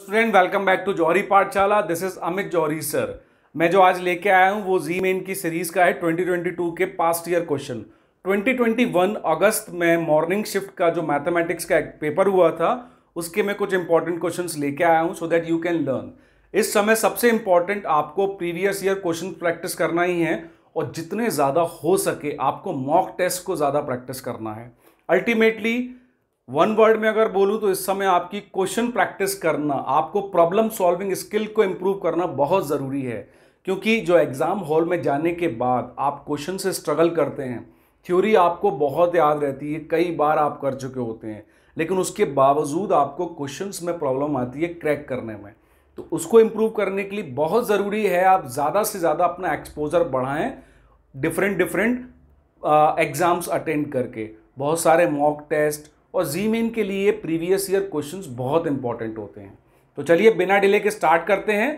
student welcome back to Johri Pathshala this is Amit Johri sir मैं जो आज लेके आया हूँ वो जी मेन की सीरीज का है 2022 के पास्ट ईयर क्वेश्चन 2021 अगस्त में मॉर्निंग शिफ्ट का जो मैथमेटिक्स का पेपर हुआ था उसके मैं कुछ इंपॉर्टेंट क्वेश्चंस लेके आया हूँ so that you can learn इस समय सबसे इंपॉर्टेंट आपको प्रीवियस ईयर क्वेश्चन प्रैक्टिस करना ही है और जितने ज़्यादा हो सके आपको मॉक टेस्ट को ज़्यादा प्रैक्टिस करना है अल्टीमेटली वन वर्ड में अगर बोलूँ तो इस समय आपकी क्वेश्चन प्रैक्टिस करना आपको प्रॉब्लम सॉल्विंग स्किल को इम्प्रूव करना बहुत ज़रूरी है क्योंकि जो एग्ज़ाम हॉल में जाने के बाद आप क्वेश्चन से स्ट्रगल करते हैं थ्योरी आपको बहुत याद रहती है कई बार आप कर चुके होते हैं लेकिन उसके बावजूद आपको क्वेश्चंस में प्रॉब्लम आती है क्रैक करने में तो उसको इम्प्रूव करने के लिए बहुत ज़रूरी है आप ज़्यादा से ज़्यादा अपना एक्सपोजर बढ़ाएं डिफरेंट डिफरेंट एग्ज़ाम्स अटेंड करके बहुत सारे मॉक टेस्ट और जी मेन के लिए प्रीवियस ईयर क्वेश्चंस बहुत इंपॉर्टेंट होते हैं तो चलिए बिना डिले के स्टार्ट करते हैं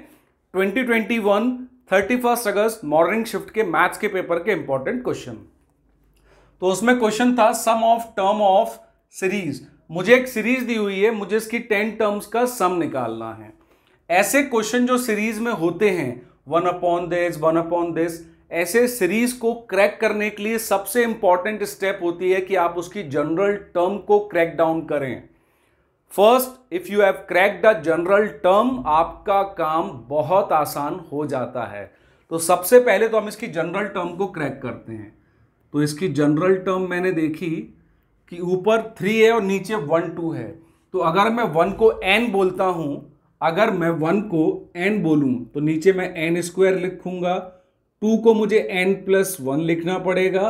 2021 31 अगस्त मॉर्निंग शिफ्ट के मैथ्स के पेपर के इंपॉर्टेंट क्वेश्चन तो उसमें क्वेश्चन था sum of term of series मुझे एक सीरीज दी हुई है मुझे इसकी टेन टर्म्स का सम निकालना है ऐसे क्वेश्चन जो सीरीज में होते हैं one upon this one upon this ऐसे सीरीज को क्रैक करने के लिए सबसे इंपॉर्टेंट स्टेप होती है कि आप उसकी जनरल टर्म को क्रैक डाउन करें first if you have crack the general term आपका काम बहुत आसान हो जाता है तो सबसे पहले तो हम इसकी जनरल टर्म को क्रैक करते हैं तो इसकी जनरल टर्म मैंने देखी कि ऊपर थ्री है और नीचे वन टू है तो अगर मैं वन को एन बोलता हूं अगर मैं वन को एन बोलूँ तो नीचे मैं एन स्क्वायर लिखूंगा टू को मुझे एन प्लस वन लिखना पड़ेगा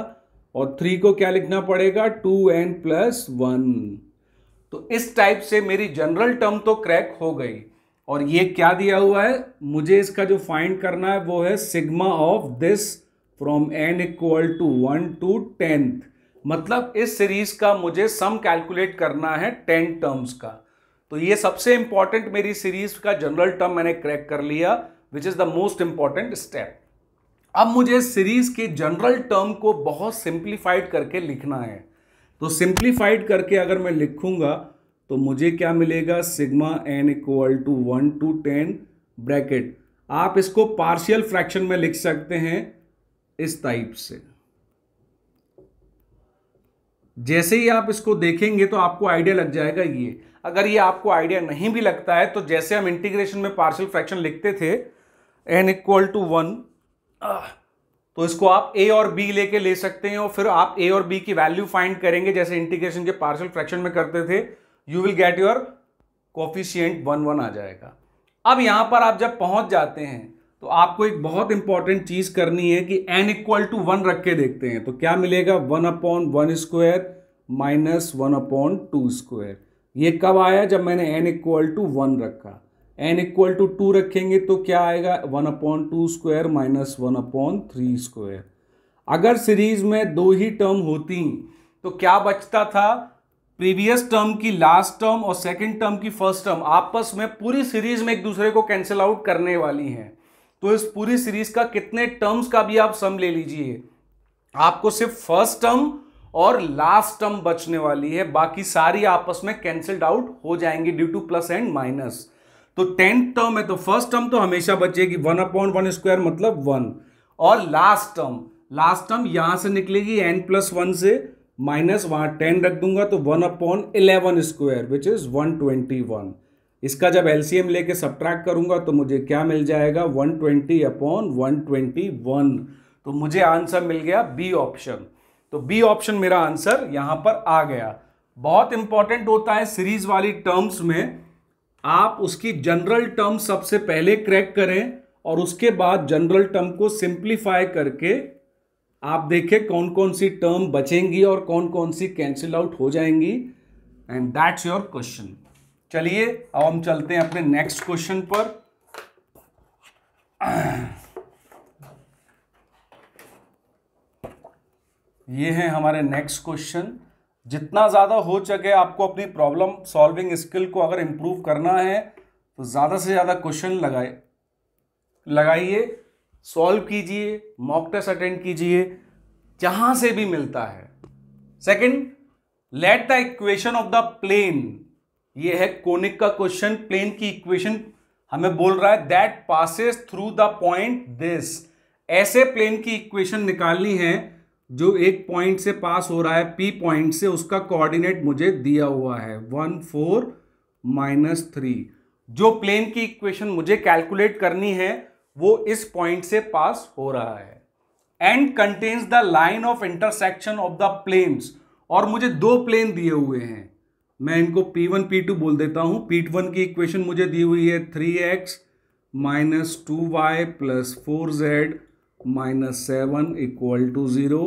और थ्री को क्या लिखना पड़ेगा टू एन प्लस वन तो इस टाइप से मेरी जनरल टर्म तो क्रैक हो गई और ये क्या दिया हुआ है मुझे इसका जो फाइंड करना है वो है sigma of this from n equal to one to tenth मतलब इस सीरीज का मुझे सम कैलकुलेट करना है टेन टर्म्स का तो ये सबसे इंपॉर्टेंट मेरी सीरीज का जनरल टर्म मैंने क्रैक कर लिया which is the most important step अब मुझे सीरीज के जनरल टर्म को बहुत सिंप्लीफाइड करके लिखना है तो सिंप्लीफाइड करके अगर मैं लिखूंगा तो मुझे क्या मिलेगा sigma n equal to one to ten bracket आप इसको पार्शियल फ्रैक्शन में लिख सकते हैं इस टाइप से जैसे ही आप इसको देखेंगे तो आपको आइडिया लग जाएगा ये अगर ये आपको आइडिया नहीं भी लगता है तो जैसे हम इंटीग्रेशन में पार्शियल फ्रैक्शन लिखते थे एन इक्वल टू वन तो इसको आप ए और बी लेके ले सकते हैं और फिर आप ए और बी की वैल्यू फाइंड करेंगे जैसे इंटीग्रेशन के पार्शियल फ्रैक्शन में करते थे you will get your coefficient one one आ जाएगा अब यहां पर आप जब पहुंच जाते हैं तो आपको एक बहुत इंपॉर्टेंट चीज करनी है कि एन इक्वल टू वन रख के देखते हैं तो क्या मिलेगा one upon one square minus one upon two square ये कब आया जब मैंने एन इक्वल टू वन रखा एन इक्वल टू टू रखेंगे तो क्या आएगा one upon two square minus one upon three square अगर सीरीज में दो ही टर्म होती तो क्या बचता था प्रीवियस टर्म की लास्ट टर्म और सेकंड टर्म की फर्स्ट टर्म आपस में पूरी सीरीज में एक दूसरे को कैंसिल आउट करने वाली हैं तो इस पूरी सीरीज का कितने टर्म्स का भी आप सम ले लीजिए आपको सिर्फ फर्स्ट टर्म और लास्ट टर्म बचने वाली है बाकी सारी आपस में कैंसिल्ड आउट हो जाएंगी due to plus and minus तो टेंथ टर्म है तो फर्स्ट टर्म तो हमेशा बचेगी वन अपॉइंट वन स्क्वायर मतलब वन और लास्ट टर्म लास्ट टर्म यहां से निकलेगी एन प्लस वन से माइनस वहां टेन रख दूंगा तो one upon eleven square which is one twenty one इसका जब एलसीएम लेके सब करूंगा तो मुझे क्या मिल जाएगा one twenty upon one twenty one तो मुझे आंसर मिल गया बी ऑप्शन तो बी ऑप्शन मेरा आंसर यहां पर आ गया बहुत इंपॉर्टेंट होता है सीरीज वाली टर्म्स में आप उसकी जनरल टर्म सबसे पहले क्रैक करें और उसके बाद जनरल टर्म को सिंप्लीफाई करके आप देखें कौन कौन सी टर्म बचेंगी और कौन कौन सी कैंसिल आउट हो जाएंगी एंड दैट्स योर क्वेश्चन चलिए अब हम चलते हैं अपने नेक्स्ट क्वेश्चन पर ये है हमारे नेक्स्ट क्वेश्चन जितना ज़्यादा हो सके आपको अपनी प्रॉब्लम सॉल्विंग स्किल को अगर इम्प्रूव करना है तो ज़्यादा से ज़्यादा क्वेश्चन लगाए लगाइए सॉल्व कीजिए मॉक टेस्ट अटेंड कीजिए जहाँ से भी मिलता है second let the equation of the plane ये है कोनिक का क्वेश्चन प्लेन की इक्वेशन हमें बोल रहा है that passes through the point this ऐसे प्लेन की इक्वेशन निकालनी है जो एक पॉइंट से पास हो रहा है पी पॉइंट से उसका कोऑर्डिनेट मुझे दिया हुआ है वन फोर माइनस थ्री जो प्लेन की इक्वेशन मुझे कैलकुलेट करनी है वो इस पॉइंट से पास हो रहा है and contains the line of intersection of the planes और मुझे दो प्लेन दिए हुए हैं मैं इनको P1, P2 बोल देता हूँ P1 की इक्वेशन मुझे दी हुई है three x minus two y plus four z minus seven equal to zero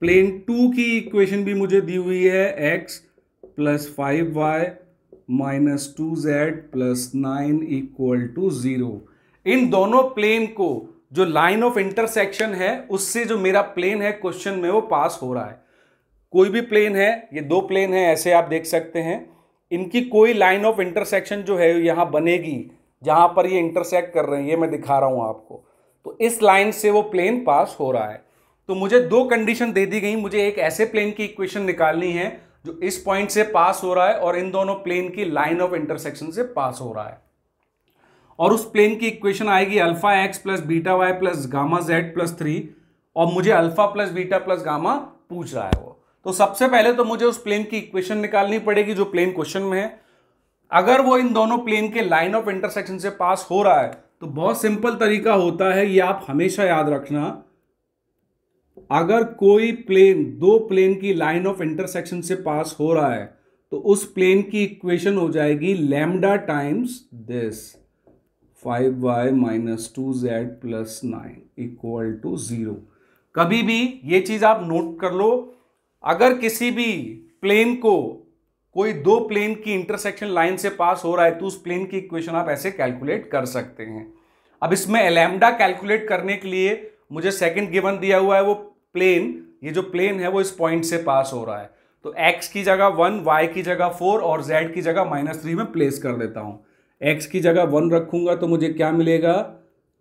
plane two की इक्वेशन भी मुझे दी हुई है x plus five y minus two z plus nine equal to zero इन दोनों प्लेन को जो लाइन ऑफ इंटरसेक्शन है उससे जो मेरा प्लेन है क्वेश्चन में वो पास हो रहा है कोई भी प्लेन है ये दो प्लेन है ऐसे आप देख सकते हैं इनकी कोई लाइन ऑफ इंटरसेक्शन जो है यहाँ बनेगी जहाँ पर ये इंटरसेक्ट कर रहे हैं ये मैं दिखा रहा हूँ आपको तो इस लाइन से वो प्लेन पास हो रहा है तो मुझे दो कंडीशन दे दी गई मुझे एक ऐसे प्लेन की इक्वेशन निकालनी है जो इस पॉइंट से पास हो रहा है और इन दोनों प्लेन की लाइन ऑफ इंटरसेक्शन से पास हो रहा है और उस प्लेन की इक्वेशन आएगी alpha x plus beta y plus gamma z plus three और मुझे alpha plus beta plus gamma पूछ रहा है वो तो सबसे पहले तो मुझे उस प्लेन की इक्वेशन निकालनी पड़ेगी जो प्लेन क्वेश्चन में है अगर वो इन दोनों प्लेन के लाइन ऑफ इंटरसेक्शन से पास हो रहा है तो बहुत सिंपल तरीका होता है ये आप हमेशा याद रखना अगर कोई प्लेन दो प्लेन की लाइन ऑफ इंटरसेक्शन से पास हो रहा है तो उस प्लेन की इक्वेशन हो जाएगी lambda times this five y minus two z plus nine equal to zero कभी भी ये चीज़ आप नोट कर लो अगर किसी भी प्लेन को कोई दो प्लेन की इंटरसेक्शन लाइन से पास हो रहा है तो उस प्लेन की इक्वेशन आप ऐसे कैलकुलेट कर सकते हैं अब इसमें एलेमडा कैलकुलेट करने के लिए मुझे सेकंड गिवन दिया हुआ है वो प्लेन ये जो प्लेन है वो इस पॉइंट से पास हो रहा है तो x की जगह वन y की जगह फोर और z की जगह माइनस थ्री में प्लेस कर देता हूँ x की जगह वन रखूंगा तो मुझे क्या मिलेगा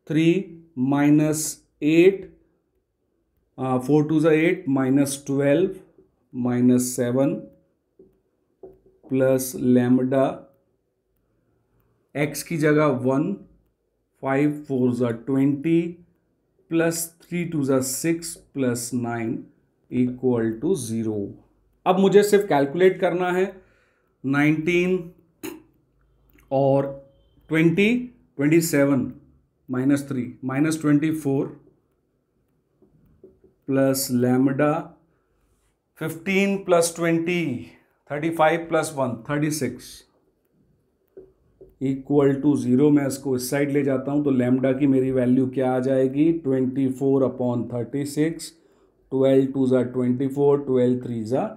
three minus eight four two जो eight minus twelve minus seven plus lambda x की जगह वन फाइव फोर ज़ा ट्वेंटी प्लस थ्री टू ज़ा six plus nine equal to zero अब मुझे सिर्फ कैलकुलेट करना है नाइनटीन और twenty twenty seven minus three minus twenty four plus lambda fifteen plus twenty thirty five plus one thirty six equal to zero मैं इसको इस साइड ले जाता हूँ तो लेमडा की मेरी वैल्यू क्या आ जाएगी twenty four upon thirty six twelve two ज़ा ट्वेंटी फोर ट्वेल्व थ्री ज़ा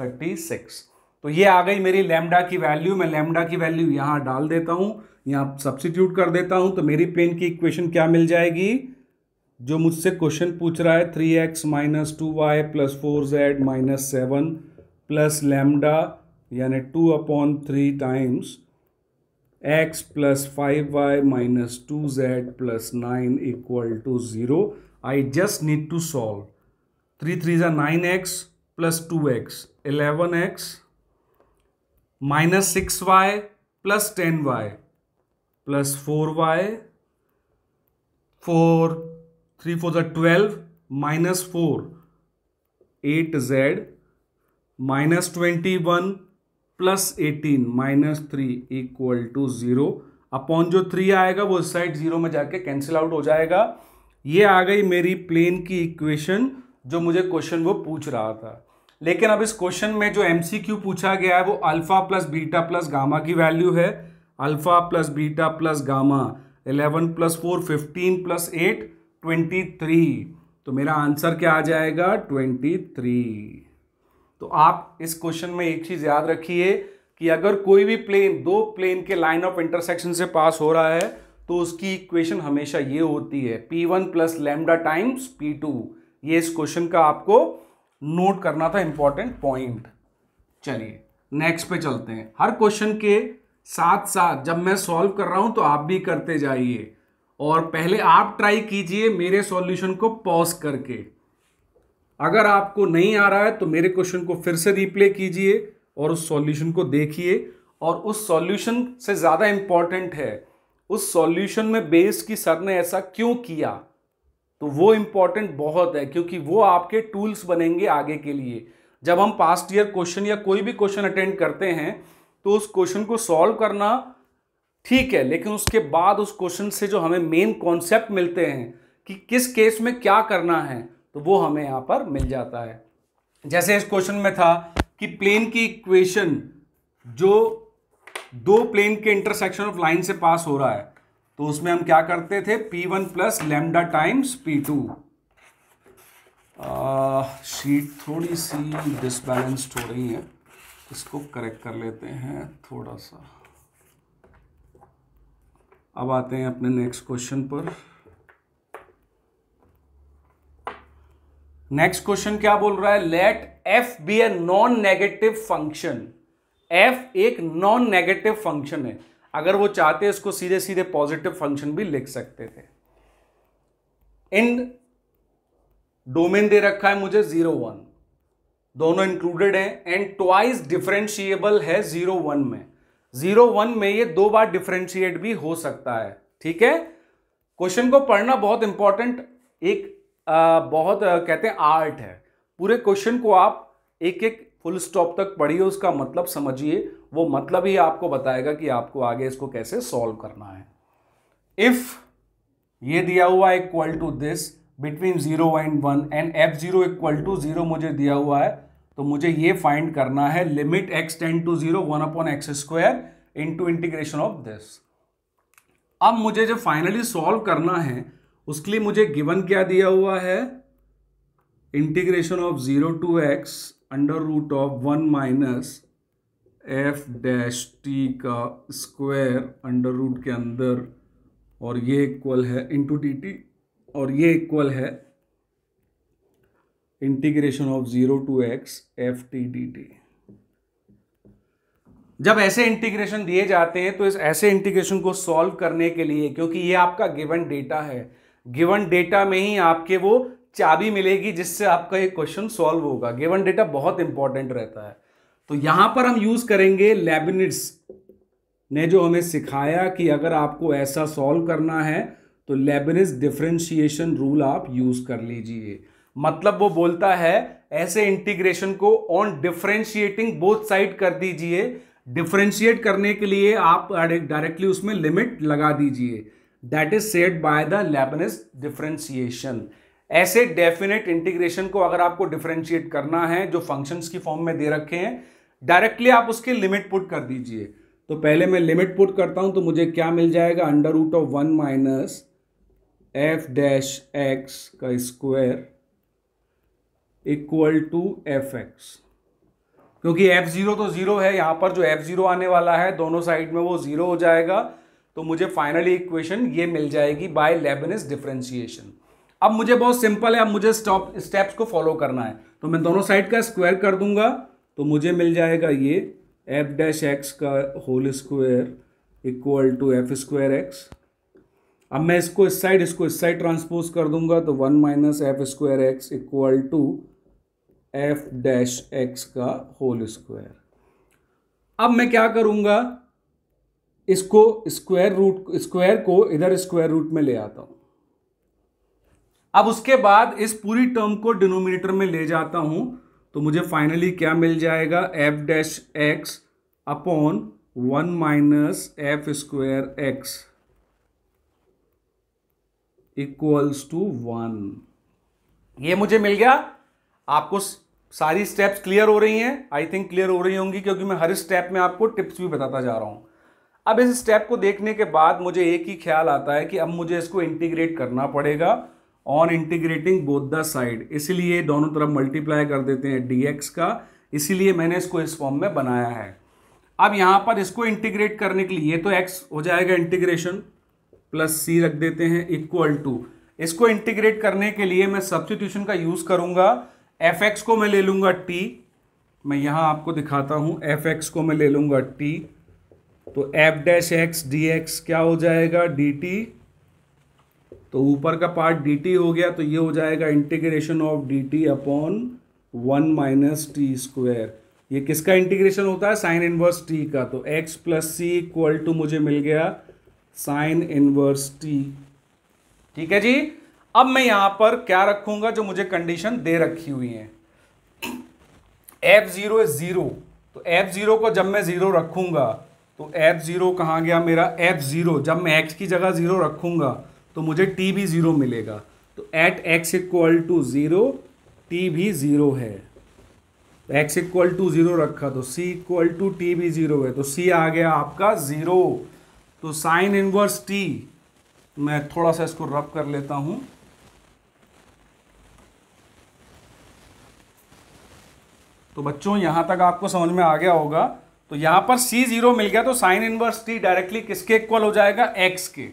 थर्टी सिक्स तो ये आ गई मेरी लेमडा की वैल्यू मैं लेमडा की वैल्यू यहाँ डाल देता हूँ यहाँ सब्सिट्यूट कर देता हूँ तो मेरी पेन की इक्वेशन क्या मिल जाएगी जो मुझसे क्वेश्चन पूछ रहा है three x minus two y plus four z minus seven plus lambda yani 2 upon 3 times x plus 5y minus 2z plus 9 equal to 0 I just need to solve 3 3s are 9x plus 2x 11x minus 6y plus 10y plus 4y 4 3 4s are 12 minus 4 8z minus twenty one plus eighteen minus three equal to zero upon जो three आएगा वो side zero में जाके cancel out हो जाएगा ये आ गई मेरी प्लेन की इक्वेशन जो मुझे क्वेश्चन वो पूछ रहा था लेकिन अब इस क्वेश्चन में जो एम पूछा गया है वो alpha plus beta plus gamma की वैल्यू है alpha plus beta plus gamma eleven plus four fifteen plus eight twenty three तो मेरा आंसर क्या आ जाएगा ट्वेंटी थ्री तो आप इस क्वेश्चन में एक चीज याद रखिए कि अगर कोई भी प्लेन दो प्लेन के लाइन ऑफ इंटरसेक्शन से पास हो रहा है तो उसकी इक्वेशन हमेशा ये होती है P one plus lambda times P two ये इस क्वेश्चन का आपको नोट करना था इंपॉर्टेंट पॉइंट चलिए नेक्स्ट पे चलते हैं हर क्वेश्चन के साथ साथ जब मैं सॉल्व कर रहा हूं तो आप भी करते जाइए और पहले आप ट्राई कीजिए मेरे सॉल्यूशन को पॉज करके अगर आपको नहीं आ रहा है तो मेरे क्वेश्चन को फिर से रिप्ले कीजिए और उस सॉल्यूशन को देखिए और उस सॉल्यूशन से ज़्यादा इम्पॉर्टेंट है उस सॉल्यूशन में बेस की सर ने ऐसा क्यों किया तो वो इम्पॉर्टेंट बहुत है क्योंकि वो आपके टूल्स बनेंगे आगे के लिए जब हम पास्ट ईयर क्वेश्चन या कोई भी क्वेश्चन अटेंड करते हैं तो उस क्वेश्चन को सॉल्व करना ठीक है लेकिन उसके बाद उस क्वेश्चन से जो हमें मेन कॉन्सेप्ट मिलते हैं कि किस केस में क्या करना है तो वो हमें यहाँ पर मिल जाता है जैसे इस क्वेश्चन में था कि प्लेन की इक्वेशन जो दो प्लेन के इंटरसेक्शन ऑफ लाइन से पास हो रहा है तो उसमें हम क्या करते थे P1 one plus lambda times P two sheet थोड़ी सी डिसबैलेंस्ड हो रही है इसको करेक्ट कर लेते हैं थोड़ा सा अब आते हैं अपने नेक्स्ट क्वेश्चन पर नेक्स्ट क्वेश्चन क्या बोल रहा है let f be a non negative function f एक नॉन नेगेटिव फंक्शन है अगर वो चाहते इसको सीधे सीधे पॉजिटिव फंक्शन भी लिख सकते थे इन डोमेन दे रखा है मुझे जीरो वन दोनों इंक्लूडेड हैं एंड ट्वाइस डिफरेंशिएबल है जीरो वन में जीरो वन में ये दो बार डिफरेंशिएट भी हो सकता है ठीक है क्वेश्चन को पढ़ना बहुत इंपॉर्टेंट एक बहुत कहते हैं आर्ट है पूरे क्वेश्चन को आप एक एक फुल स्टॉप तक पढ़िए उसका मतलब समझिए वो मतलब ही आपको बताएगा कि आपको आगे इसको कैसे सॉल्व करना है इफ़ ये दिया हुआ equal to this between zero and one and f zero equal to zero मुझे दिया हुआ है तो मुझे ये फाइंड करना है limit x tends to zero one upon x square into integration of this अब मुझे जो फाइनली सॉल्व करना है उसके लिए मुझे गिवन क्या दिया हुआ है integration of zero to x under root of one minus f dash t का स्क्वायर अंडर रूट के अंदर और ये इक्वल है इंटू टी टी और ये इक्वल है integration of zero to x f t d t जब ऐसे इंटीग्रेशन दिए जाते हैं तो इस ऐसे इंटीग्रेशन को सॉल्व करने के लिए क्योंकि ये आपका गिवन डेटा है गिवन डेटा में ही आपके वो चाबी मिलेगी जिससे आपका ये क्वेश्चन सॉल्व होगा गिवन डेटा बहुत इंपॉर्टेंट रहता है तो यहां पर हम यूज करेंगे लेबिनिट्स ने जो हमें सिखाया कि अगर आपको ऐसा सॉल्व करना है तो लेबिनिट्स डिफ्रेंशिएशन रूल आप यूज कर लीजिए मतलब वो बोलता है ऐसे इंटीग्रेशन को ऑन डिफ्रेंशिएटिंग बोथ साइड कर दीजिए डिफ्रेंशिएट करने के लिए आप डायरेक्टली उसमें लिमिट लगा दीजिए that is said by the Leibniz differentiation ऐसे डेफिनेट इंटीग्रेशन को अगर आपको डिफ्रेंशिएट करना है जो फंक्शंस की फॉर्म में दे रखे हैं डायरेक्टली आप उसके लिमिट पुट कर दीजिए तो पहले मैं लिमिट पुट करता हूं तो मुझे क्या मिल जाएगा under root of one minus f dash x का square equal to f x क्योंकि एफ ज़ीरो तो ज़ीरो है यहां पर जो एफ ज़ीरो आने वाला है दोनों साइड में वो ज़ीरो हो जाएगा तो मुझे फाइनली इक्वेशन ये मिल जाएगी बाय लेबनिस डिफ्रेंशिएशन अब मुझे बहुत सिंपल है अब मुझे स्टॉप स्टेप्स को फॉलो करना है तो मैं दोनों साइड का स्क्वायर कर दूंगा तो मुझे मिल जाएगा ये एफ डैश एक्स का whole square equal to f square x अब मैं इसको इस साइड इसको इस साइड ट्रांसपोज कर दूंगा तो one minus f square x equal to f dash x का होल स्क्वायर अब मैं क्या करूंगा इसको स्क्वायर रूट स्क्वायर को इधर स्क्वायर रूट में ले आता हूं अब उसके बाद इस पूरी टर्म को डिनोमिनेटर में ले जाता हूं तो मुझे फाइनली क्या मिल जाएगा f dash x upon one minus f square x equals to one ये मुझे मिल गया आपको सारी स्टेप्स क्लियर हो रही हैं आई थिंक क्लियर हो रही होंगी क्योंकि मैं हर स्टेप में आपको टिप्स भी बताता जा रहा हूं अब इस स्टेप को देखने के बाद मुझे एक ही ख्याल आता है कि अब मुझे इसको इंटीग्रेट करना पड़ेगा on integrating both the side इसीलिए दोनों तरफ मल्टीप्लाई कर देते हैं dx का इसीलिए मैंने इसको इस फॉर्म में बनाया है अब यहाँ पर इसको इंटीग्रेट करने के लिए तो एक्स हो जाएगा इंटीग्रेशन प्लस सी रख देते हैं इक्वल टू इसको इंटीग्रेट करने के लिए मैं सब्सिट्यूशन का यूज़ करूँगा एफ एक्स को मैं ले लूँगा टी मैं यहाँ आपको दिखाता हूँ एफ एक्स को मैं ले लूँगा टी तो f dash x d x क्या हो जाएगा डी टी तो ऊपर का पार्ट डी टी हो गया तो ये हो जाएगा integration of d t upon one minus t square ये किसका इंटीग्रेशन होता है साइन इनवर्स टी का तो x plus c equal to मुझे मिल गया साइन इनवर्स टी ठीक है जी अब मैं यहां पर क्या रखूंगा जो मुझे कंडीशन दे रखी हुई है एफ जीरो इज जीरो तो एफ जीरो को जब मैं जीरो रखूंगा तो एफ ज़ीरो कहाँ गया मेरा एफ ज़ीरो जब मैं एक्स की जगह ज़ीरो रखूँगा तो मुझे टी भी ज़ीरो मिलेगा तो at x equal to zero t भी ज़ीरो है तो एक्स इक्वल टू ज़ीरो रखा तो सी इक्वल टू टी भी ज़ीरो है तो सी आ गया आपका ज़ीरो तो साइन इनवर्स टी मैं थोड़ा सा इसको रब कर लेता हूँ तो बच्चों यहाँ तक आपको समझ में आ गया होगा तो यहां पर सी जीरो मिल गया तो साइन इनवर्स टी डायरेक्टली किसके इक्वल हो जाएगा एक्स के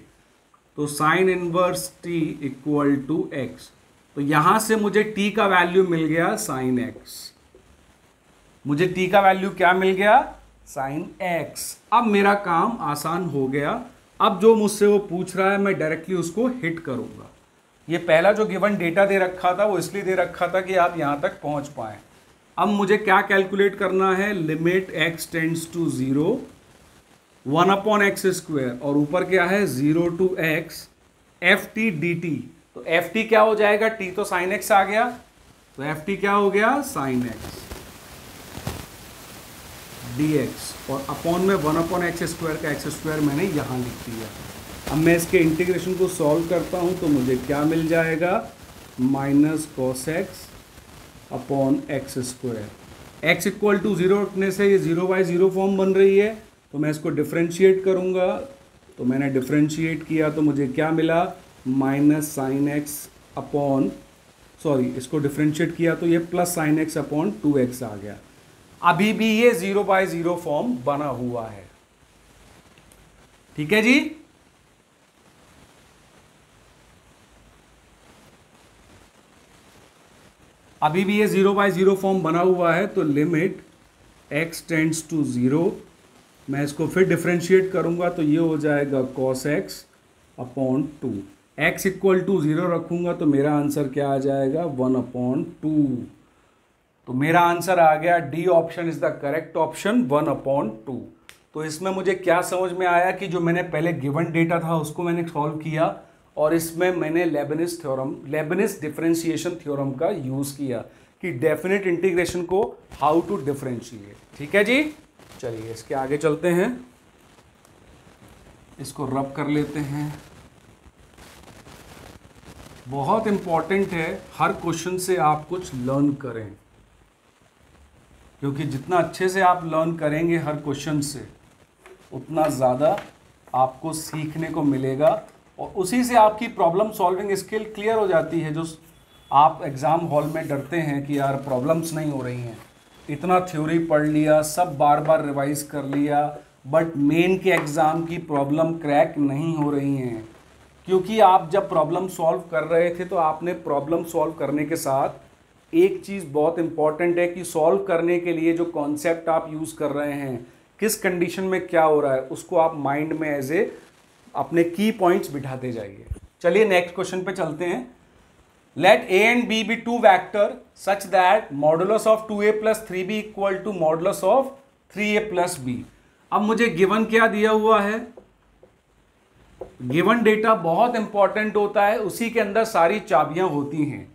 तो sine inverse t equal to x तो यहां से मुझे टी का वैल्यू मिल गया साइन एक्स मुझे टी का वैल्यू क्या मिल गया साइन एक्स अब मेरा काम आसान हो गया अब जो मुझसे वो पूछ रहा है मैं डायरेक्टली उसको हिट करूंगा ये पहला जो गिवन डेटा दे रखा था वो इसलिए दे रखा था कि आप यहां तक पहुंच पाएं अब मुझे क्या कैलकुलेट करना है limit x tends to zero one upon x square और ऊपर क्या है zero to x f t d t तो एफ टी क्या हो जाएगा टी तो साइन एक्स आ गया तो एफ टी क्या हो गया साइन एक्स डी एक्स और अपॉन में वन अपॉन एक्स स्क्वायर का एक्स स्क्वायर मैंने यहां लिख दिया अब मैं इसके इंटीग्रेशन को सॉल्व करता हूं तो मुझे क्या मिल जाएगा minus cos x upon x square x equal to zero रखने से ये ज़ीरो बाई ज़ीरो फॉर्म बन रही है तो मैं इसको डिफ्रेंशिएट करूँगा तो मैंने डिफ्रेंशिएट किया तो मुझे क्या मिला minus sine x upon sorry इसको डिफ्रेंशिएट किया तो ये plus sine x upon two x आ गया अभी भी ये ज़ीरो बाय ज़ीरो फॉर्म बना हुआ है ठीक है जी अभी भी ये ज़ीरो बाय ज़ीरो फॉर्म बना हुआ है तो limit x tends to zero मैं इसको फिर डिफ्रेंशिएट करूँगा तो ये हो जाएगा cos x upon two x equal to zero रखूंगा तो मेरा आंसर क्या आ जाएगा वन अपॉन टू तो मेरा आंसर आ गया D option is the correct option one upon two तो इसमें मुझे क्या समझ में आया कि जो मैंने पहले गिवन डेटा था उसको मैंने सॉल्व किया और इसमें मैंने Leibniz theorem Leibniz differentiation theorem का यूज़ किया कि डेफिनेट इंटीग्रेशन को हाउ टू डिफ्रेंशिएट ठीक है जी चलिए इसके आगे चलते हैं इसको रब कर लेते हैं बहुत इम्पॉर्टेंट है हर क्वेश्चन से आप कुछ लर्न करें क्योंकि जितना अच्छे से आप लर्न करेंगे हर क्वेश्चन से उतना ज़्यादा आपको सीखने को मिलेगा और उसी से आपकी प्रॉब्लम सॉल्विंग स्किल क्लियर हो जाती है जो आप एग्ज़ाम हॉल में डरते हैं कि यार प्रॉब्लम्स नहीं हो रही हैं इतना थ्योरी पढ़ लिया सब बार बार रिवाइज कर लिया बट मेन के एग्ज़ाम की प्रॉब्लम क्रैक नहीं हो रही हैं क्योंकि आप जब प्रॉब्लम सॉल्व कर रहे थे तो आपने प्रॉब्लम सॉल्व करने के साथ एक चीज़ बहुत इम्पॉर्टेंट है कि सॉल्व करने के लिए जो कॉन्सेप्ट आप यूज़ कर रहे हैं किस कंडीशन में क्या हो रहा है उसको आप माइंड में एज ए अपने की पॉइंट्स बिठाते जाइए चलिए नेक्स्ट क्वेश्चन पे चलते हैं let a and b be two vector such that modulus of two a plus three b equal to modulus of three a plus b अब मुझे गिवन क्या दिया हुआ है गिवन डेटा बहुत इंपॉर्टेंट होता है उसी के अंदर सारी चाबियां होती हैं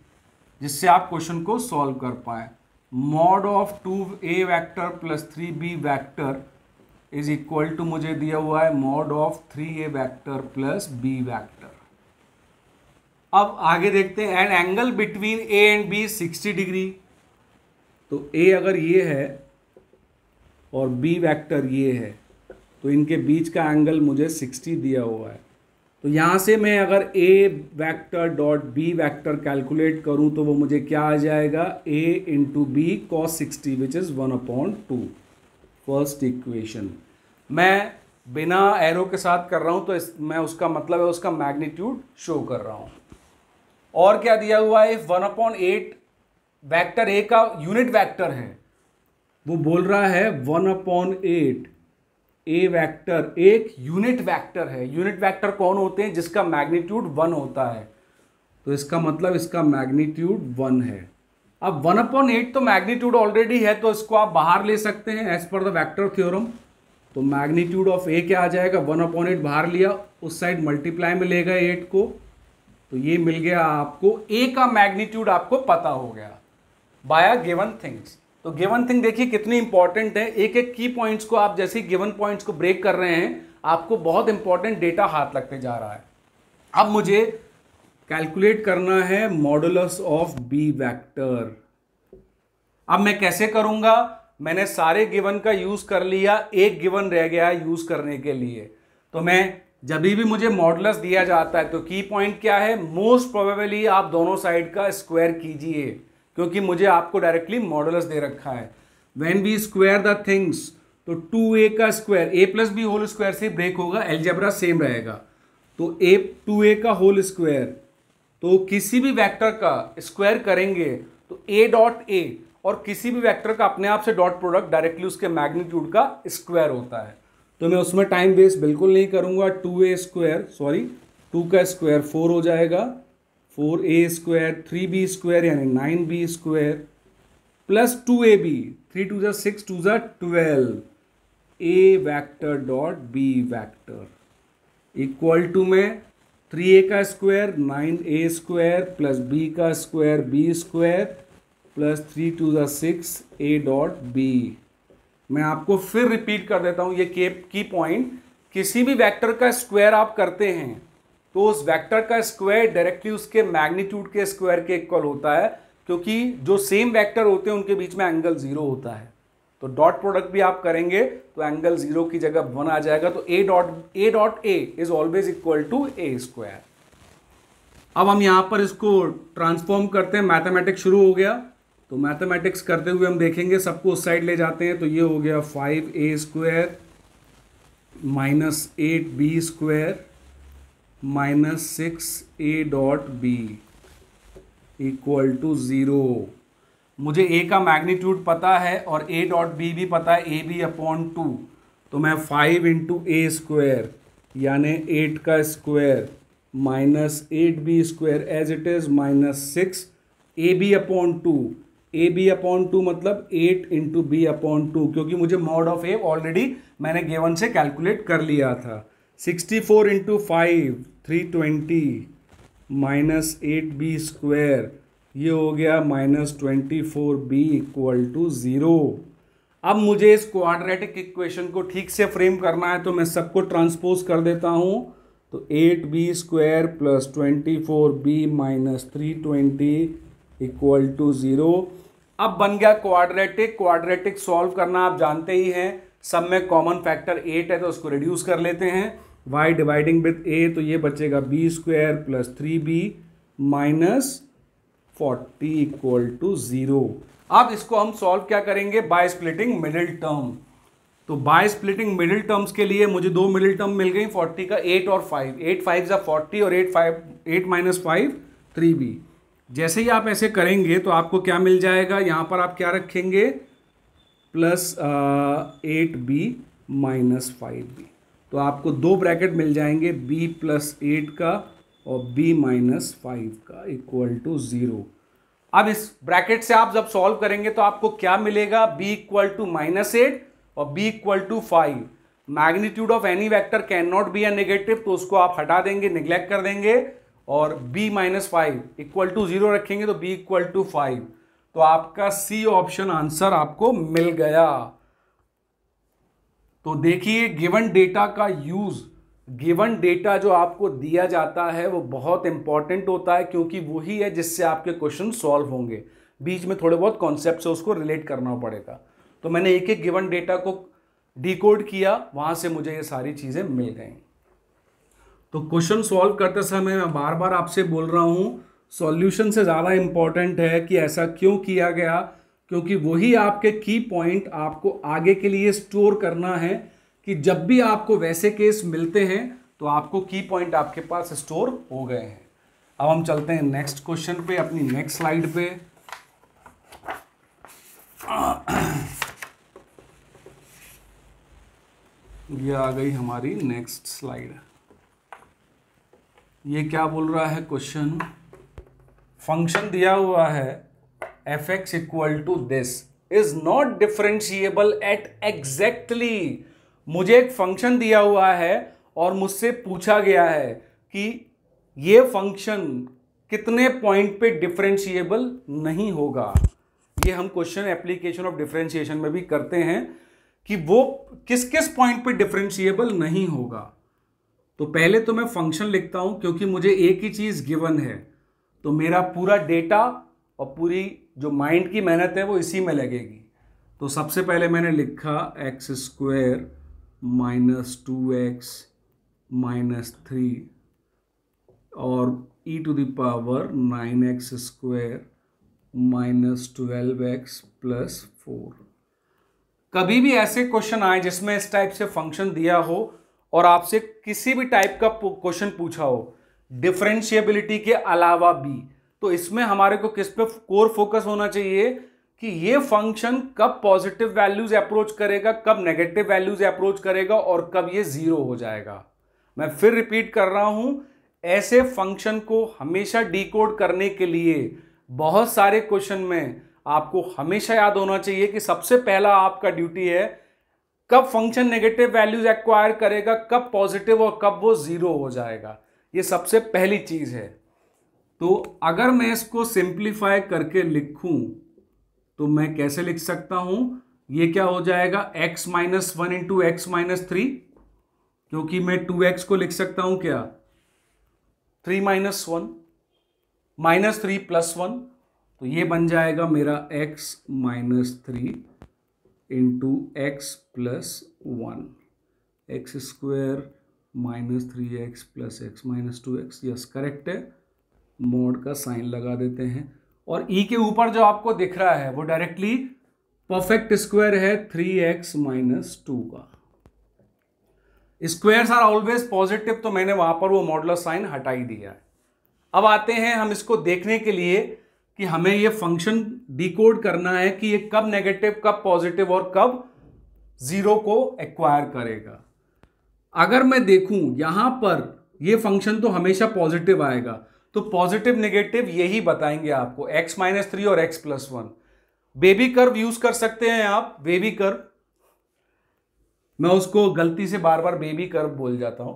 जिससे आप क्वेश्चन को सॉल्व कर पाए mod of two a vector plus three b vector is equal to मुझे दिया हुआ है mod of three a vector plus b vector अब आगे देखते हैं and angle between a and b sixty degree तो ए अगर ये है और बी वैक्टर ये है तो इनके बीच का एंगल मुझे सिक्सटी दिया हुआ है तो यहाँ से मैं अगर a vector dot b vector calculate करूँ तो वो मुझे क्या आ जाएगा a into b cos sixty which is one upon two first equation मैं बिना एरो के साथ कर रहा हूँ तो इस, मैं उसका मतलब है उसका मैग्नीट्यूड शो कर रहा हूँ और क्या दिया हुआ है one upon eight vector a का यूनिट वैक्टर है वो बोल रहा है one upon eight a vector एक यूनिट वैक्टर है यूनिट वैक्टर कौन होते हैं जिसका मैग्नीट्यूड वन होता है तो इसका मतलब इसका मैग्नीट्यूड वन है अब वन अपॉन एट तो मैग्नीट्यूड ऑलरेडी है तो इसको आप बाहर ले सकते हैं as per the vector theorem तो मैग्नीट्यूड ऑफ ए क्या आ जाएगा वन अपॉन एट बाहर लिया उस साइड मल्टीप्लाई में ले गए एट को तो ये मिल गया आपको ए का मैग्नीट्यूड आपको पता हो गया बाय गिवन थिंग्स तो गिवन थिंग देखिए कितनी इंपॉर्टेंट है एक एक की पॉइंट्स को आप जैसे गिवन पॉइंट्स को ब्रेक कर रहे हैं आपको बहुत इंपॉर्टेंट डेटा हाथ लगते जा रहा है अब मुझे कैलकुलेट करना है मॉडुलस ऑफ बी वेक्टर अब मैं कैसे करूंगा मैंने सारे गिवन का यूज कर लिया एक गिवन रह गया है यूज करने के लिए तो मैं जब भी मुझे मॉडुलस दिया जाता है तो की पॉइंट क्या है मोस्ट प्रोबेबली आप दोनों साइड का स्क्वायर कीजिए क्योंकि मुझे आपको डायरेक्टली मॉडुलस दे रखा है when we square the things तो टू ए का square a plus b whole square से ब्रेक होगा एलजेब्रा सेम रहेगा तो ए टू ए का होल स्क्वायर तो किसी भी वेक्टर का स्क्वायर करेंगे तो ए डॉट ए और किसी भी वेक्टर का अपने आप से डॉट प्रोडक्ट डायरेक्टली उसके मैग्नीट्यूड का स्क्वायर होता है तो मैं उसमें टाइम वेस्ट बिल्कुल नहीं करूँगा two a square sorry two का स्क्वायर फोर हो जाएगा four a square three b square यानी nine b square plus two a b three two जै सिक्स टू जै twelve a vector dot b vector equal to में three a का square nine a square plus b का square b square plus three two the six a dot b मैं आपको फिर repeat कर देता हूँ ये के की पॉइंट किसी भी वेक्टर का स्क्वायर आप करते हैं तो उस वेक्टर का स्क्वायर डायरेक्टली उसके मैग्नीट्यूड के स्क्वायर के इक्वल होता है क्योंकि जो सेम वेक्टर होते हैं उनके बीच में एंगल जीरो होता है तो डॉट प्रोडक्ट भी आप करेंगे तो एंगल जीरो की जगह वन आ जाएगा तो a dot a dot a is always equal to a square अब हम यहां पर इसको ट्रांसफॉर्म करते हैं मैथमेटिक्स शुरू हो गया तो मैथमेटिक्स करते हुए हम देखेंगे सबको उस साइड ले जाते हैं तो ये हो गया five a square minus eight b square minus six a dot b equal to zero मुझे ए का मैग्नीट्यूड पता है और ए डॉट बी भी पता है ए बी अपॉन टू तो मैं फाइव इंटू ए स्क्वायर यानि एट का square minus eight b square as it is minus six a b upon two a b upon two मतलब eight into b upon two क्योंकि मुझे mod of a already मैंने given से calculate कर लिया था sixty four into five three twenty minus eight b square ये हो गया minus twenty four b equal to zero अब मुझे इस क्वाड्रेटिक इक्वेशन को ठीक से फ्रेम करना है तो मैं सबको ट्रांसपोज कर देता हूँ तो eight b square plus twenty four b minus three twenty equal to zero अब बन गया क्वाड्रेटिक क्वाड्रेटिक सॉल्व करना आप जानते ही हैं सब में कॉमन फैक्टर एट है तो उसको रिड्यूस कर लेते हैं वाई डिवाइडिंग विथ ए तो ये बचेगा b square plus three b minus forty equal to zero अब इसको हम सॉल्व क्या करेंगे बाय स्प्लिटिंग मिडिल टर्म तो बाय स्प्लिटिंग मिडिल टर्म्स के लिए मुझे दो मिडिल टर्म मिल गई फोर्टी का एट और फाइव एट फाइव ज़ा फोर्टी और eight five eight minus five three b जैसे ही आप ऐसे करेंगे तो आपको क्या मिल जाएगा यहाँ पर आप क्या रखेंगे plus eight b minus five b तो आपको दो ब्रैकेट मिल जाएंगे बी प्लस एट का और b माइनस फाइव का इक्वल टू ज़ीरो अब इस ब्रैकेट से आप जब सॉल्व करेंगे तो आपको क्या मिलेगा b equal to minus eight और b equal to five magnitude of any vector can not be a negative तो उसको आप हटा देंगे निग्लेक्ट कर देंगे और b minus five equal to zero रखेंगे तो b इक्वल टू फाइव तो आपका सी ऑप्शन आंसर आपको मिल गया तो देखिए गिवन डेटा का यूज़ गिवन डेटा जो आपको दिया जाता है वो बहुत इंपॉर्टेंट होता है क्योंकि वही है जिससे आपके क्वेश्चन सॉल्व होंगे बीच में थोड़े बहुत कॉन्सेप्ट से उसको रिलेट करना पड़ेगा तो मैंने एक एक गिवन डेटा को डिकोड किया वहां से मुझे ये सारी चीज़ें मिल गई तो क्वेश्चन सॉल्व करते समय मैं बार बार आपसे बोल रहा हूँ सॉल्यूशन से ज़्यादा इंपॉर्टेंट है कि ऐसा क्यों किया गया क्योंकि वही आपके की पॉइंट आपको आगे के लिए स्टोर करना है कि जब भी आपको वैसे केस मिलते हैं तो आपको की पॉइंट आपके पास स्टोर हो गए हैं अब हम चलते हैं नेक्स्ट क्वेश्चन पे अपनी नेक्स्ट स्लाइड पे ये आ गई हमारी नेक्स्ट स्लाइड ये क्या बोल रहा है क्वेश्चन फंक्शन दिया हुआ है f x equal to this is not differentiable at exactly मुझे एक फंक्शन दिया हुआ है और मुझसे पूछा गया है कि ये फंक्शन कितने पॉइंट पे डिफ्रेंशिएबल नहीं होगा ये हम क्वेश्चन एप्लीकेशन ऑफ डिफ्रेंशिएशन में भी करते हैं कि वो किस किस पॉइंट पे डिफ्रेंशिएबल नहीं होगा तो पहले तो मैं फंक्शन लिखता हूं क्योंकि मुझे एक ही चीज़ गिवन है तो मेरा पूरा डेटा और पूरी जो माइंड की मेहनत है वो इसी में लगेगी तो सबसे पहले मैंने लिखा x square minus two x minus three और ई टू दावर nine x square minus twelve x plus four कभी भी ऐसे क्वेश्चन आए जिसमें इस टाइप से फंक्शन दिया हो और आपसे किसी भी टाइप का क्वेश्चन पूछा हो डिफ्रेंशिएबिलिटी के अलावा भी तो इसमें हमारे को किस पे कोर फोकस होना चाहिए कि ये फंक्शन कब पॉजिटिव वैल्यूज अप्रोच करेगा कब नेगेटिव वैल्यूज अप्रोच करेगा और कब ये जीरो हो जाएगा मैं फिर रिपीट कर रहा हूं ऐसे फंक्शन को हमेशा डिकोड करने के लिए बहुत सारे क्वेश्चन में आपको हमेशा याद होना चाहिए कि सबसे पहला आपका ड्यूटी है कब फंक्शन नेगेटिव वैल्यूज एक्वायर करेगा कब पॉजिटिव और कब वो जीरो हो जाएगा ये सबसे पहली चीज है तो अगर मैं इसको सिंप्लीफाई करके लिखूं तो मैं कैसे लिख सकता हूं ये क्या हो जाएगा x minus one into x minus three क्योंकि मैं टू एक्स को लिख सकता हूं क्या three minus one minus three plus one तो ये बन जाएगा मेरा x minus three into x plus one x square minus three x plus x minus two x yes correct है मोड का साइन लगा देते हैं और ई e के ऊपर जो आपको दिख रहा है वो डायरेक्टली परफेक्ट स्क्वायर है थ्री एक्स माइनस टू का स्क्वेयर आर ऑलवेज पॉजिटिव तो मैंने वहां पर वो मॉडलर साइन हटाई दिया है अब आते हैं हम इसको देखने के लिए कि हमें ये फंक्शन डिकोड करना है कि ये कब नेगेटिव कब पॉजिटिव और कब जीरो को एक्वायर करेगा अगर मैं देखूं यहां पर ये फंक्शन तो हमेशा पॉजिटिव आएगा तो पॉजिटिव नेगेटिव यही बताएंगे आपको एक्स माइनस थ्री और x plus one baby curve use कर सकते हैं आप बेबी कर्व मैं उसको गलती से बार बार बेबी कर्व बोल जाता हूं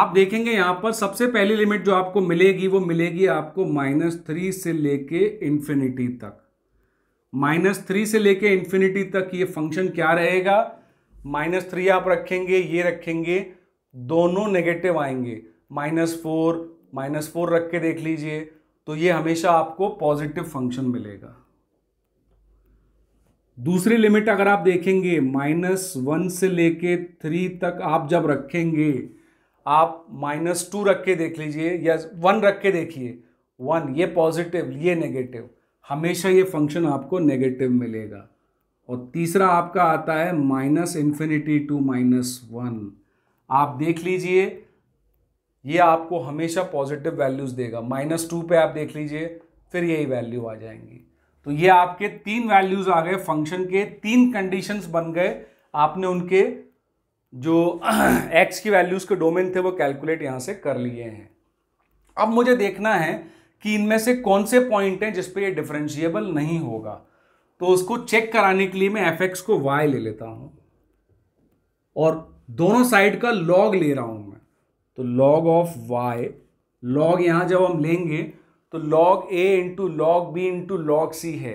आप देखेंगे यहां पर सबसे पहली लिमिट जो आपको मिलेगी वो मिलेगी आपको माइनस थ्री से लेके इंफिनिटी तक माइनस थ्री से लेके इंफिनिटी तक ये फंक्शन क्या रहेगा माइनस थ्री आप रखेंगे ये रखेंगे दोनों नेगेटिव आएंगे माइनस फोर माइनस फोर रख के देख लीजिए तो ये हमेशा आपको पॉजिटिव फंक्शन मिलेगा दूसरी लिमिट अगर आप देखेंगे माइनस वन से लेके थ्री तक आप जब रखेंगे आप माइनस टू रख के देख लीजिए या वन रख के देखिए वन ये पॉजिटिव ये नेगेटिव हमेशा ये फंक्शन आपको नेगेटिव मिलेगा और तीसरा आपका आता है minus infinity to minus one आप देख लीजिए ये आपको हमेशा पॉजिटिव वैल्यूज़ देगा माइनस टू पे आप देख लीजिए फिर यही वैल्यू आ जाएंगी तो ये आपके तीन वैल्यूज़ आ गए फंक्शन के तीन कंडीशंस बन गए आपने उनके जो एक्स की वैल्यूज़ के डोमेन थे वो कैलकुलेट यहां से कर लिए हैं अब मुझे देखना है कि इनमें से कौन से पॉइंट हैं जिसपे ये डिफ्रेंशिएबल नहीं होगा तो उसको चेक कराने के लिए मैं एफ एक्स को वाई ले लेता हूं और दोनों साइड का लॉग ले रहा हूं तो लॉग ऑफ वाई लॉग यहाँ जब हम लेंगे तो log a into log b into log c है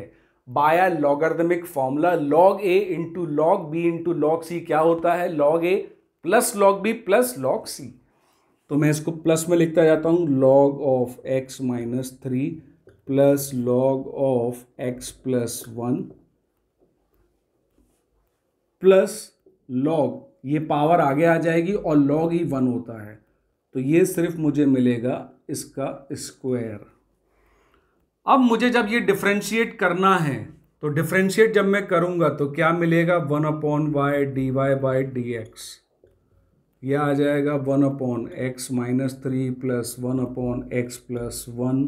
via logarithmic formula log a into log b into log c क्या होता है log a plus log b plus log c तो मैं इसको प्लस में लिखता जाता हूँ log of x minus three plus log of x plus one plus log ये पावर आगे आ जाएगी और लॉग ही वन होता है तो ये सिर्फ मुझे मिलेगा इसका स्क्वायर अब मुझे जब ये डिफ्रेंशिएट करना है तो डिफ्रेंशिएट जब मैं करूंगा तो क्या मिलेगा one upon y d y by d x यह आ जाएगा one upon x minus three plus one upon x plus one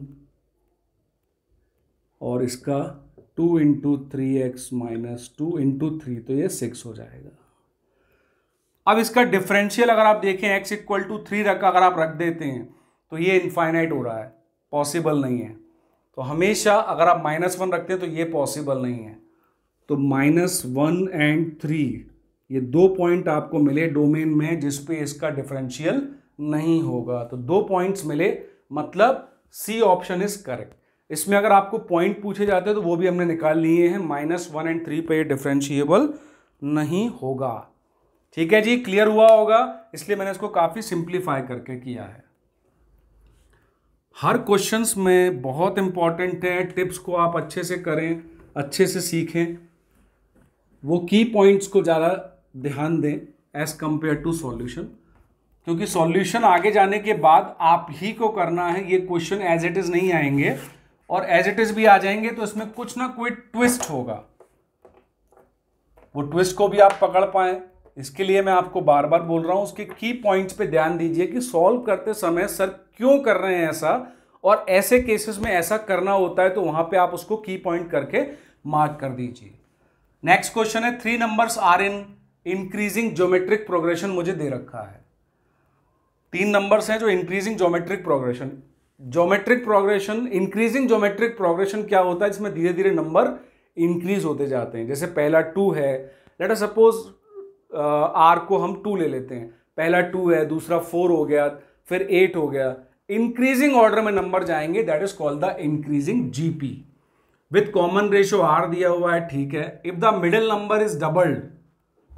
और इसका two into three x minus two into three तो ये सिक्स हो जाएगा अब इसका डिफरेंशियल अगर आप देखें एक्स इक्वल टू थ्री रख अगर आप रख देते हैं तो ये इनफाइनाइट हो रहा है पॉसिबल नहीं है तो हमेशा अगर आप माइनस वन रखते हैं तो ये पॉसिबल नहीं है तो माइनस वन एंड थ्री ये दो पॉइंट आपको मिले डोमेन में जिसपे इसका डिफरेंशियल नहीं होगा तो दो पॉइंट्स मिले मतलब सी ऑप्शन इज करेक्ट इसमें अगर आपको पॉइंट पूछे जाते हैं तो वो भी हमने निकाल लिए हैं माइनस वन एंड थ्री पर ये डिफरेंशिएबल नहीं होगा ठीक है जी क्लियर हुआ होगा इसलिए मैंने इसको काफ़ी सिंप्लीफाई करके किया है हर क्वेश्चंस में बहुत इंपॉर्टेंट है टिप्स को आप अच्छे से करें अच्छे से सीखें वो की पॉइंट्स को ज़्यादा ध्यान दें एज कम्पेयर टू सॉल्यूशन क्योंकि सॉल्यूशन आगे जाने के बाद आप ही को करना है ये क्वेश्चन एज इट इज़ नहीं आएंगे और एज इट इज़ भी आ जाएंगे तो इसमें कुछ ना कोई ट्विस्ट होगा वो ट्विस्ट को भी आप पकड़ पाएं इसके लिए मैं आपको बार बार बोल रहा हूं उसके की पॉइंट्स पे ध्यान दीजिए कि सॉल्व करते समय सर क्यों कर रहे हैं ऐसा और ऐसे केसेस में ऐसा करना होता है तो वहां पे आप उसको की पॉइंट करके मार्क कर दीजिए नेक्स्ट क्वेश्चन है three numbers are in increasing geometric progression मुझे दे रखा है तीन नंबर्स हैं जो increasing geometric progression geometric progression increasing geometric progression क्या होता है जिसमें धीरे धीरे नंबर इंक्रीज होते जाते हैं जैसे पहला टू है लेट सपोज आर को हम टू ले लेते हैं पहला टू है दूसरा फोर हो गया फिर एट हो गया इंक्रीजिंग ऑर्डर में नंबर जाएंगे that is called the increasing GP with common ratio r दिया हुआ है ठीक है if the middle number is doubled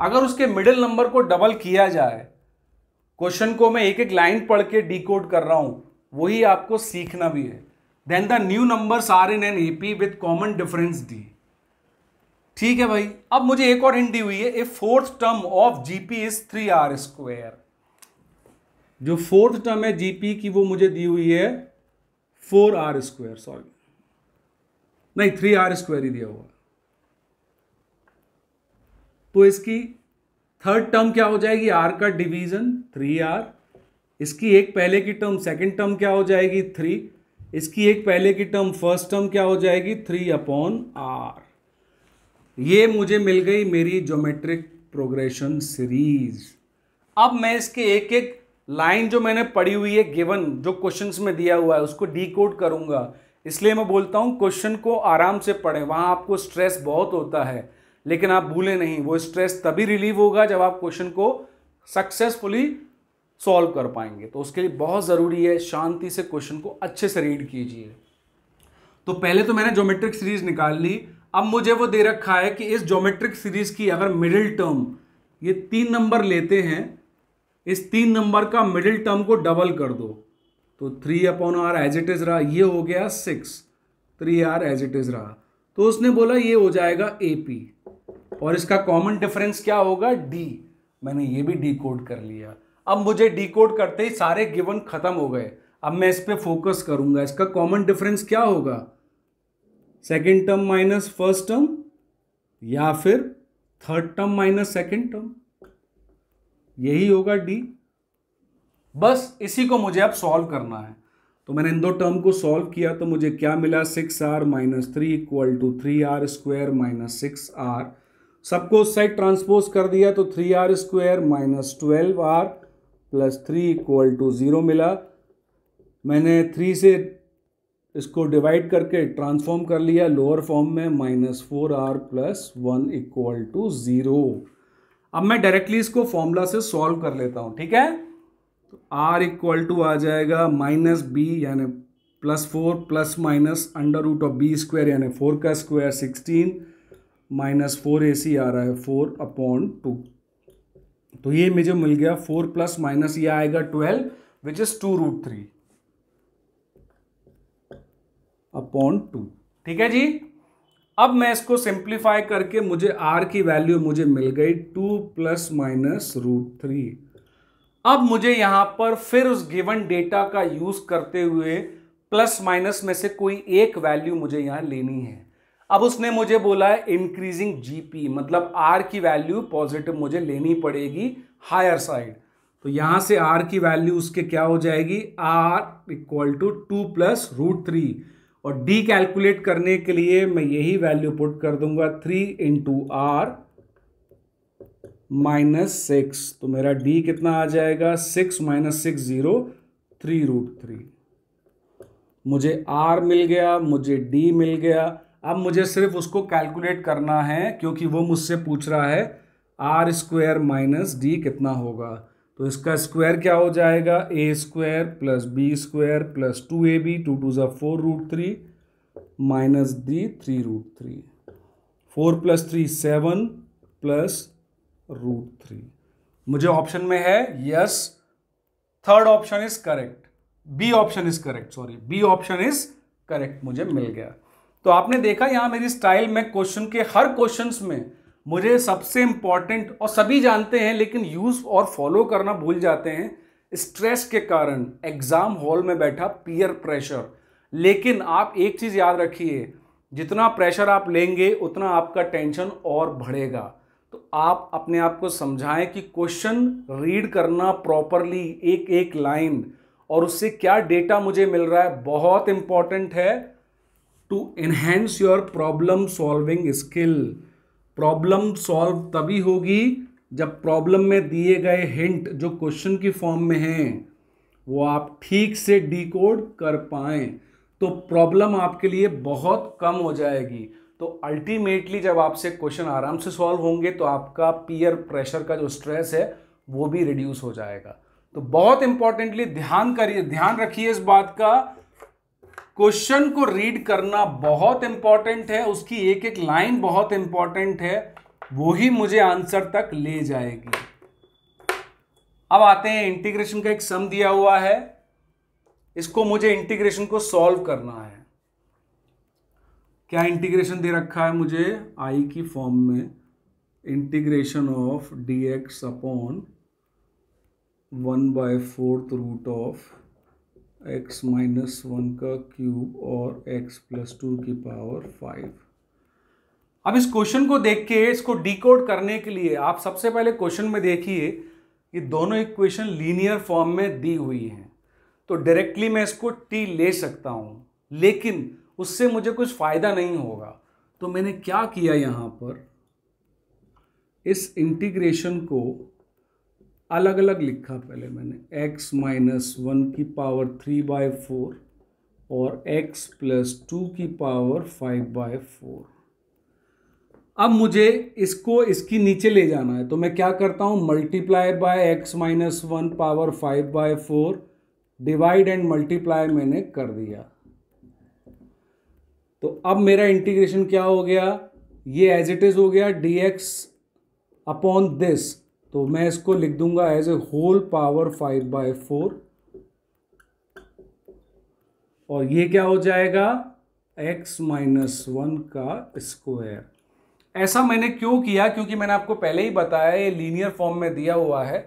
अगर उसके मिडिल नंबर को डबल किया जाए क्वेश्चन को मैं एक एक लाइन पढ़ के कोड कर रहा हूं वही आपको सीखना भी है then the new numbers are in an AP with common difference d ठीक है भाई अब मुझे एक और हिंट दी हुई है a fourth term of GP is three r square जो फोर्थ टर्म है जीपी की वो मुझे दी हुई है फोर आर स्क्वेयर सॉरी नहीं थ्री आर स्क्वेयर ही दिया हुआ तो इसकी थर्ड टर्म क्या हो जाएगी आर का डिवीजन थ्री आर इसकी एक पहले की टर्म सेकंड टर्म क्या हो जाएगी थ्री इसकी एक पहले की टर्म फर्स्ट टर्म क्या हो जाएगी थ्री अपॉन आर ये मुझे मिल गई मेरी ज्योमेट्रिक प्रोग्रेशन सीरीज अब मैं इसके एक एक लाइन जो मैंने पढ़ी हुई है गिवन जो क्वेश्चंस में दिया हुआ है उसको डी कोड करूंगा इसलिए मैं बोलता हूँ क्वेश्चन को आराम से पढ़ें वहाँ आपको स्ट्रेस बहुत होता है लेकिन आप भूलें नहीं वो स्ट्रेस तभी रिलीव होगा जब आप क्वेश्चन को सक्सेसफुली सॉल्व कर पाएंगे तो उसके लिए बहुत ज़रूरी है शांति से क्वेश्चन को अच्छे से रीड कीजिए तो पहले तो मैंने ज्योमेट्रिक सीरीज निकाल ली अब मुझे वो दे रखा है कि इस जोमेट्रिक सीरीज की अगर मिडिल टर्म ये तीन नंबर लेते हैं इस तीन नंबर का मिडिल टर्म को डबल कर दो तो three upon r as it is रहा ये हो गया six three r as it is रहा तो उसने बोला ये हो जाएगा ए पी और इसका कॉमन डिफरेंस क्या होगा डी मैंने ये भी डी कोड कर लिया अब मुझे डी कोड करते ही सारे गिवन ख़त्म हो गए अब मैं इस पर फोकस करूँगा इसका कॉमन डिफरेंस क्या होगा second term minus first term या फिर third term minus second term यही होगा डी बस इसी को मुझे अब सॉल्व करना है तो मैंने इन दो टर्म को सॉल्व किया तो मुझे क्या मिला six r minus three equal to three r square minus six r सबको उस साइड ट्रांसपोज कर दिया तो three r square minus twelve r plus three equal to zero मिला मैंने थ्री से इसको डिवाइड करके ट्रांसफॉर्म कर लिया लोअर फॉर्म में minus four r plus one equal to zero अब मैं डायरेक्टली इसको फॉर्मूला से सॉल्व कर लेता हूँ ठीक है तो आर इक्वल टू आ जाएगा माइनस बी यानी plus four plus minus under root of b square यानी फोर का square sixteen minus four a c आ रहा है फोर अपॉन टू तो ये मुझे मिल गया फोर प्लस माइनस ये आएगा twelve which is two root three upon two ठीक है जी अब मैं इसको सिंप्लीफाई करके मुझे आर की वैल्यू मुझे मिल गई two plus minus root three अब मुझे यहां पर फिर उस गिवन डेटा का यूज करते हुए प्लस माइनस में से कोई एक वैल्यू मुझे यहां लेनी है अब उसने मुझे बोला है इंक्रीजिंग जीपी मतलब आर की वैल्यू पॉजिटिव मुझे लेनी पड़ेगी हायर साइड तो यहां से आर की वैल्यू उसके क्या हो जाएगी r equal to two plus root three और डी कैलकुलेट करने के लिए मैं यही वैल्यू पुट कर दूंगा three into r minus six तो मेरा डी कितना आ जाएगा six minus six zero three root three मुझे आर मिल गया मुझे डी मिल गया अब मुझे सिर्फ उसको कैलकुलेट करना है क्योंकि वो मुझसे पूछ रहा है आर स्क्वायर माइनस डी कितना होगा तो इसका स्क्वायर क्या हो जाएगा a square plus b square plus two a b two two ज़ा four root three minus d three root three four plus three seven plus root three मुझे option में है yes third option is correct b option is correct sorry b option is correct मुझे मिल गया तो आपने देखा यहां मेरी स्टाइल में क्वेश्चन के हर क्वेश्चन में मुझे सबसे इम्पॉर्टेंट और सभी जानते हैं लेकिन यूज़ और फॉलो करना भूल जाते हैं स्ट्रेस के कारण एग्ज़ाम हॉल में बैठा पीयर प्रेशर लेकिन आप एक चीज़ याद रखिए जितना प्रेशर आप लेंगे उतना आपका टेंशन और बढ़ेगा तो आप अपने आप को समझाएं कि क्वेश्चन रीड करना प्रॉपरली एक एक लाइन और उससे क्या डेटा मुझे मिल रहा है बहुत इंपॉर्टेंट है to enhance your problem solving skill problem solve तभी होगी जब प्रॉब्लम में दिए गए हिंट जो क्वेश्चन की फॉर्म में हैं वो आप ठीक से डिकोड कर पाएँ तो प्रॉब्लम आपके लिए बहुत कम हो जाएगी तो अल्टीमेटली जब आपसे क्वेश्चन आराम से सॉल्व होंगे तो आपका पीयर प्रेशर का जो स्ट्रेस है वो भी रिड्यूस हो जाएगा तो बहुत इंपॉर्टेंटली ध्यान करिए ध्यान रखिए इस बात का क्वेश्चन को रीड करना बहुत इंपॉर्टेंट है उसकी एक एक लाइन बहुत इंपॉर्टेंट है वो ही मुझे आंसर तक ले जाएगी अब आते हैं इंटीग्रेशन का एक सम दिया हुआ है इसको मुझे इंटीग्रेशन को सॉल्व करना है क्या इंटीग्रेशन दे रखा है मुझे आई की फॉर्म में integration of d x upon one by fourth root of x minus one का क्यूब और एक्स प्लस टू की पावर फाइव अब इस क्वेश्चन को देख के इसको डिकोड करने के लिए आप सबसे पहले क्वेश्चन में देखिए ये दोनों इक्वेशन लीनियर फॉर्म में दी हुई हैं तो डायरेक्टली मैं इसको टी ले सकता हूँ लेकिन उससे मुझे कुछ फ़ायदा नहीं होगा तो मैंने क्या किया यहाँ पर इस इंटीग्रेशन को अलग अलग लिखा पहले मैंने x माइनस वन की पावर थ्री बाय फोर और x प्लस टू की पावर फाइव बाय फोर अब मुझे इसको इसकी नीचे ले जाना है तो मैं क्या करता हूँ multiply by x minus one power five by four divide and multiply मैंने कर दिया तो अब मेरा इंटीग्रेशन क्या हो गया ये एज इट इज़ हो गया dx अपॉन दिस तो मैं इसको लिख दूंगा as a whole power five by four और ये क्या हो जाएगा एक्स माइनस वन का स्क्वायर ऐसा मैंने क्यों किया क्योंकि मैंने आपको पहले ही बताया ये लीनियर फॉर्म में दिया हुआ है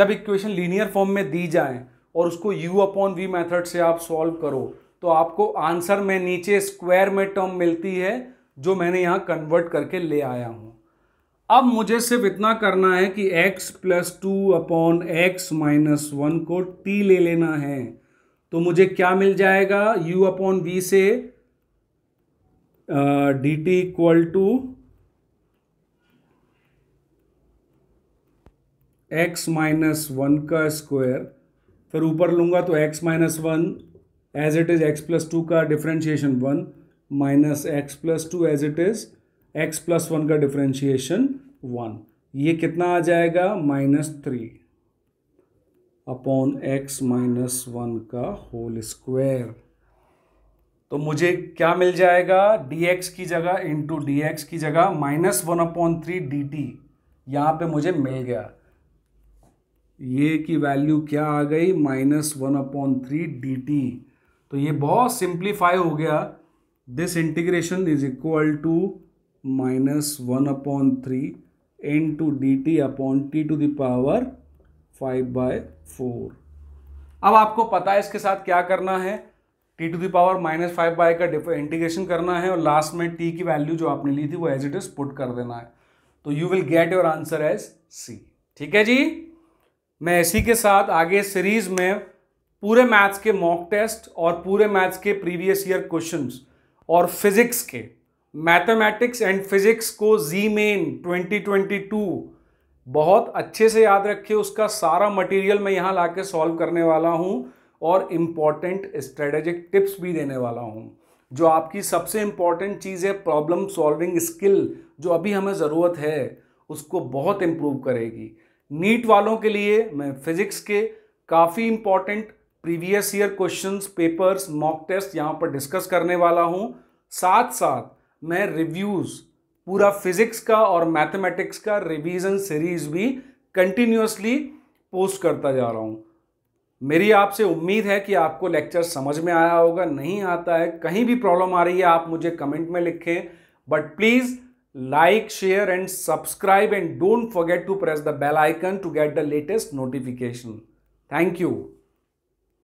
जब इक्वेशन लीनियर फॉर्म में दी जाए और उसको u अपॉन वी मैथड से आप सॉल्व करो तो आपको आंसर में नीचे स्क्वायर में टर्म मिलती है जो मैंने यहाँ कन्वर्ट करके ले आया हूँ अब मुझे सिर्फ इतना करना है कि x plus two upon x minus one को t ले लेना है तो मुझे क्या मिल जाएगा u अपॉन वी से d t equal to x minus one का स्क्वायर फिर ऊपर लूंगा तो x minus one as it is x plus two का differentiation one minus x plus two as it is x plus one का differentiation one ये कितना आ जाएगा minus three upon x minus one का होल स्क्वायर तो मुझे क्या मिल जाएगा dx की जगह इंटू डी की जगह minus one upon three d t यहाँ पर मुझे मिल गया ये की वैल्यू क्या आ गई minus one upon three d t तो ये बहुत सिंप्लीफाई हो गया this integration is equal to minus one upon three into d t upon t to the power five by four अब आपको पता है इसके साथ क्या करना है t to the power minus five by का इंटीग्रेशन करना है और लास्ट में टी की वैल्यू जो आपने ली थी वो एज इट इज पुट कर देना है तो you will get your answer as c ठीक है जी मैं इसी के साथ आगे सीरीज में पूरे मैथ्स के मॉक टेस्ट और पूरे मैथ्स के प्रीवियस ईयर क्वेश्चंस और फिजिक्स के मैथमेटिक्स एंड फिजिक्स को जी मेन 2022 बहुत अच्छे से याद रखिए उसका सारा मटेरियल मैं यहाँ ला के सॉल्व करने वाला हूँ और इम्पॉर्टेंट स्ट्रेटेजिक टिप्स भी देने वाला हूँ जो आपकी सबसे इम्पॉर्टेंट चीज़ है प्रॉब्लम सॉल्विंग स्किल जो अभी हमें ज़रूरत है उसको बहुत इम्प्रूव करेगी नीट वालों के लिए मैं फिजिक्स के काफ़ी important previous year questions papers mock test यहाँ पर डिस्कस करने वाला हूँ साथ साथ मैं रिव्यूज़ पूरा फिजिक्स का और मैथमेटिक्स का रिवीजन सीरीज भी कंटिन्यूसली पोस्ट करता जा रहा हूँ मेरी आपसे उम्मीद है कि आपको लेक्चर समझ में आया होगा नहीं आता है कहीं भी प्रॉब्लम आ रही है आप मुझे कमेंट में लिखें but please like share and subscribe and don't forget to press the bell icon to get the latest notification thank you